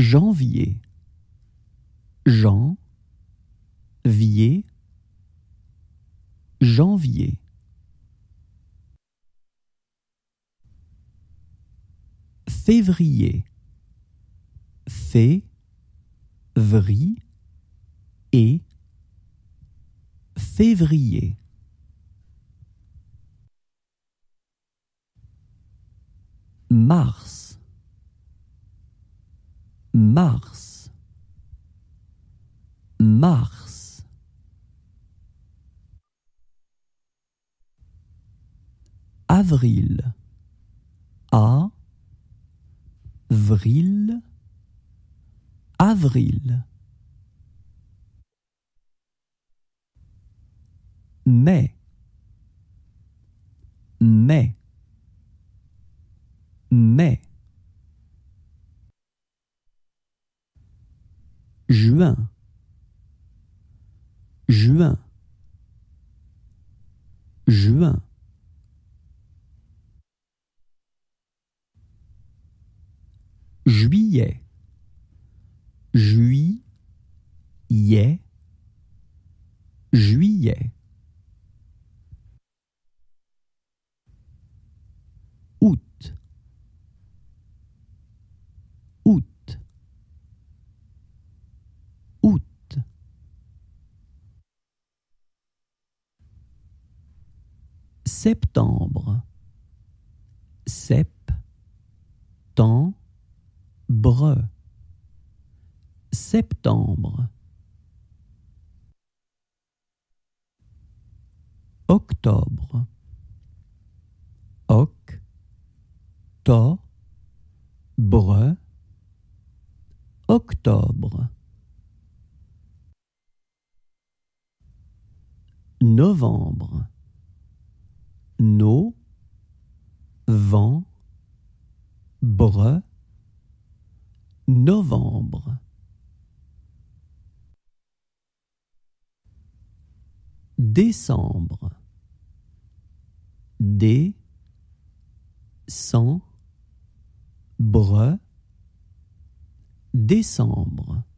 janvier, Jean, vier, janvier. Février, fé, vri, et, février. Mars, Mars. Mars. Avril. A. Vril. Avril. Mai. juin juin juin juillet juillet juillet septembre, septembre, septembre, octobre, octobre, octobre, novembre no, vent, novembre. Décembre. Dé, cent, bre, décembre.